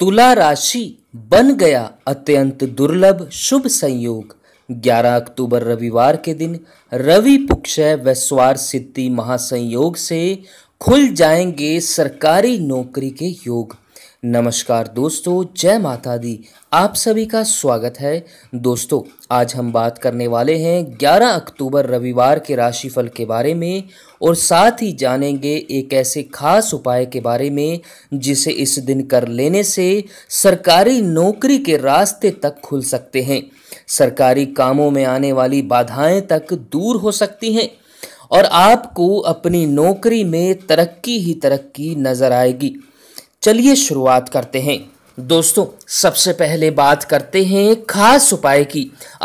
तुला राशि बन गया अत्यंत दुर्लभ शुभ संयोग 11 अक्टूबर रविवार के दिन रवि पुक्षय व स्वार सिद्धि महासंयोग से खुल जाएंगे सरकारी नौकरी के योग नमस्कार दोस्तों जय माता दी आप सभी का स्वागत है दोस्तों आज हम बात करने वाले हैं 11 अक्टूबर रविवार के राशिफल के बारे में और साथ ही जानेंगे एक ऐसे खास उपाय के बारे में जिसे इस दिन कर लेने से सरकारी नौकरी के रास्ते तक खुल सकते हैं सरकारी कामों में आने वाली बाधाएं तक दूर हो सकती हैं और आपको अपनी नौकरी में तरक्की ही तरक्की नज़र आएगी चलिए शुरुआत करते हैं दोस्तों सबसे पहले बात करते हैं खास उपाय की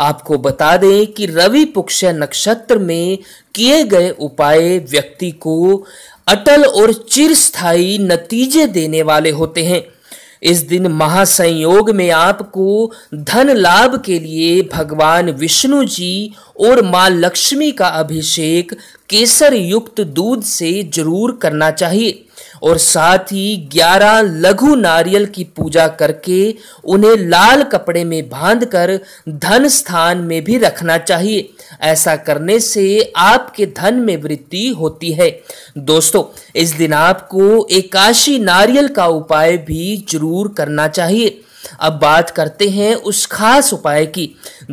आपको बता दें कि रवि पुक्ष नक्षत्र में किए गए उपाय व्यक्ति को अटल और चिरस्थायी नतीजे देने वाले होते हैं इस दिन महासंयोग में आपको धन लाभ के लिए भगवान विष्णु जी और मां लक्ष्मी का अभिषेक केसर युक्त दूध से जरूर करना चाहिए और साथ ही ग्यारह लघु नारियल की पूजा करके उन्हें लाल कपड़े में बांधकर धन स्थान में भी रखना चाहिए ऐसा करने से आपके धन में वृद्धि होती है दोस्तों इस दिन आपको एकाशी नारियल का उपाय भी जरूर करना चाहिए अब बात करते हैं उस खास उपाय की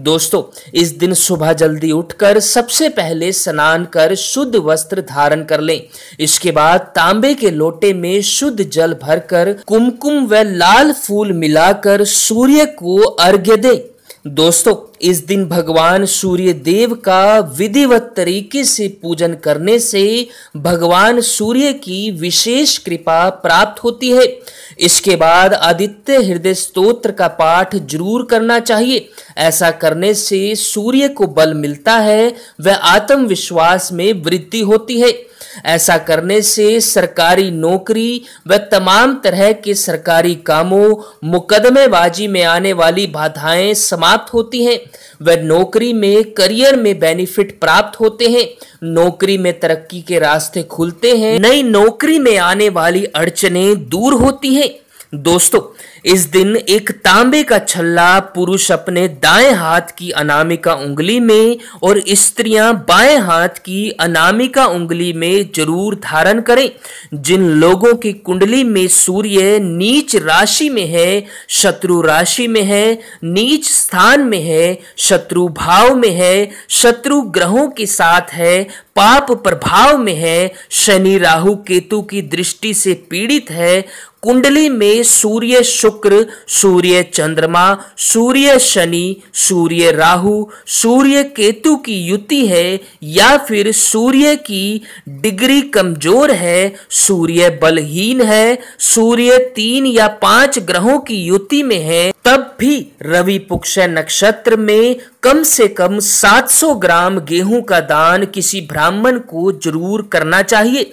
दोस्तों इस दिन सुबह जल्दी उठकर सबसे पहले स्नान कर शुद्ध वस्त्र धारण कर लें इसके बाद तांबे के लोटे में शुद्ध जल भरकर कुमकुम व लाल फूल मिलाकर सूर्य को अर्घ्य दें दोस्तों इस दिन भगवान सूर्य देव का विधिवत तरीके से पूजन करने से भगवान सूर्य की विशेष कृपा प्राप्त होती है इसके बाद आदित्य हृदय स्तोत्र का पाठ जरूर करना चाहिए ऐसा करने से सूर्य को बल मिलता है वह आत्मविश्वास में वृद्धि होती है ऐसा करने से सरकारी नौकरी व तमाम तरह के सरकारी कामों मुकदमेबाजी में आने वाली बाधाएं समाप्त होती हैं व नौकरी में करियर में बेनिफिट प्राप्त होते हैं नौकरी में तरक्की के रास्ते खुलते हैं नई नौकरी में आने वाली अड़चने दूर होती हैं दोस्तों इस दिन एक तांबे का छल्ला पुरुष अपने दाएं हाथ की अनामिका उंगली में और स्त्रियां बाएं हाथ की अनामिका उंगली में जरूर धारण करें जिन लोगों की कुंडली में सूर्य नीच राशि में है शत्रु राशि में है नीच स्थान में है शत्रु भाव में है शत्रु ग्रहों के साथ है पाप प्रभाव में है शनि राहु केतु की दृष्टि से पीड़ित है कुंडली में सूर्य शो शुक्र सूर्य चंद्रमा सूर्य शनि सूर्य राहु सूर्य केतु की युति है या फिर सूर्य की डिग्री कमजोर है सूर्य बलहीन है सूर्य तीन या पांच ग्रहों की युति में है तब भी रवि पुक्ष नक्षत्र में कम से कम 700 ग्राम गेहूं का दान किसी ब्राह्मण को जरूर करना चाहिए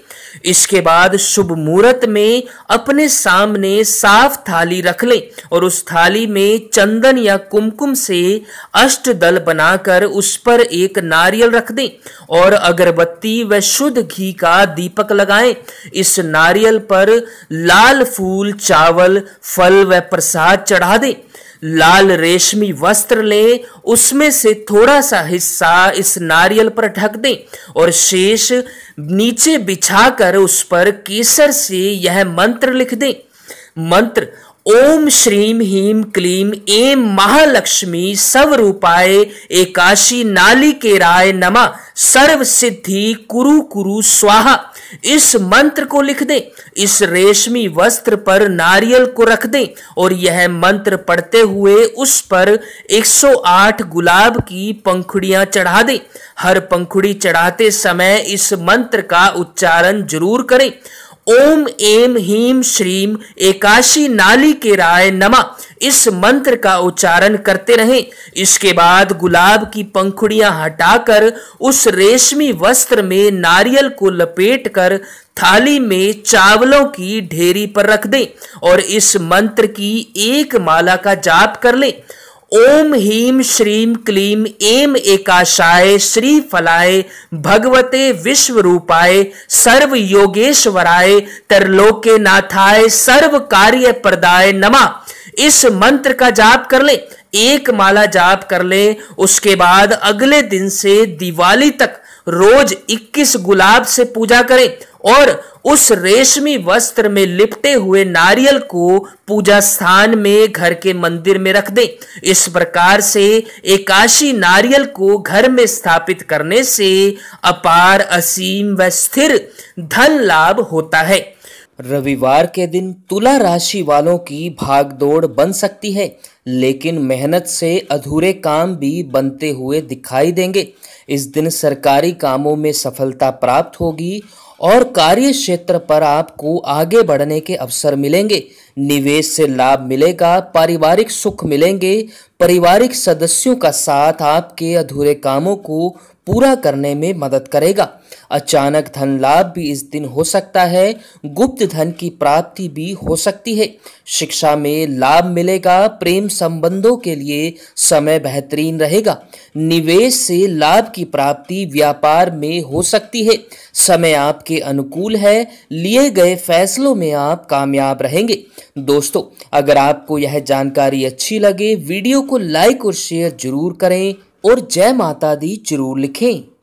इसके बाद शुभ मुहूर्त में अपने सामने साफ थाली रख लें और उस थाली में चंदन या कुमकुम से अष्ट दल बनाकर उस पर एक नारियल रख दें और अगरबत्ती व शुद्ध घी का दीपक लगाएं इस नारियल पर लाल फूल चावल फल व प्रसाद चढ़ा दें लाल रेशमी वस्त्र लें उसमें से थोड़ा सा हिस्सा इस नारियल पर ढक दें और शेष नीचे बिछाकर उस पर केसर से यह मंत्र लिख दें मंत्र ओम श्रीम हीम क्लीम एम महालक्ष्मी स्वरूपाय एकाशी नाली के राय नमा सर्व सिद्धि कुरु कुरु स्वाहा इस मंत्र को लिख दें इस रेशमी वस्त्र पर नारियल को रख दें और यह मंत्र पढ़ते हुए उस पर 108 गुलाब की पंखुड़ियां चढ़ा दें हर पंखुड़ी चढ़ाते समय इस मंत्र का उच्चारण जरूर करें ओम एम हीम श्रीम एकाशी नाली के राय नमा इस मंत्र का उच्चारण करते रहें इसके बाद गुलाब की पंखुड़ियां हटाकर उस रेशमी वस्त्र में नारियल को लपेटकर थाली में चावलों की ढेरी पर रख दें और इस मंत्र की एक माला का जाप कर लें ओम ह्रीम श्रीम क्लीम एम एकाशाय श्री फलाय भगवते विश्व रूपाय सर्व योगेश्वराय तरलोके नाथाय सर्व कार्य प्रदाय नमा इस मंत्र का जाप कर ले एक माला जाप कर ले उसके बाद अगले दिन से दिवाली तक रोज 21 गुलाब से पूजा करें और उस रेशमी वस्त्र में लिपटे हुए नारियल को पूजा स्थान में घर के मंदिर में रख दें इस प्रकार से एकाशी नारियल को घर में स्थापित करने से अपार असीम व स्थिर धन लाभ होता है रविवार के दिन तुला राशि वालों की भागदौड़ बन सकती है लेकिन मेहनत से अधूरे काम भी बनते हुए दिखाई देंगे इस दिन सरकारी कामों में सफलता प्राप्त होगी और कार्य क्षेत्र पर आपको आगे बढ़ने के अवसर मिलेंगे निवेश से लाभ मिलेगा पारिवारिक सुख मिलेंगे पारिवारिक सदस्यों का साथ आपके अधूरे कामों को पूरा करने में मदद करेगा अचानक धन लाभ भी इस दिन हो सकता है गुप्त धन की प्राप्ति भी हो सकती है शिक्षा में लाभ मिलेगा प्रेम संबंधों के लिए समय बेहतरीन रहेगा निवेश से लाभ की प्राप्ति व्यापार में हो सकती है समय आपके अनुकूल है लिए गए फैसलों में आप कामयाब रहेंगे दोस्तों अगर आपको यह जानकारी अच्छी लगे वीडियो को लाइक और शेयर जरूर करें और जय माता दी जरूर लिखें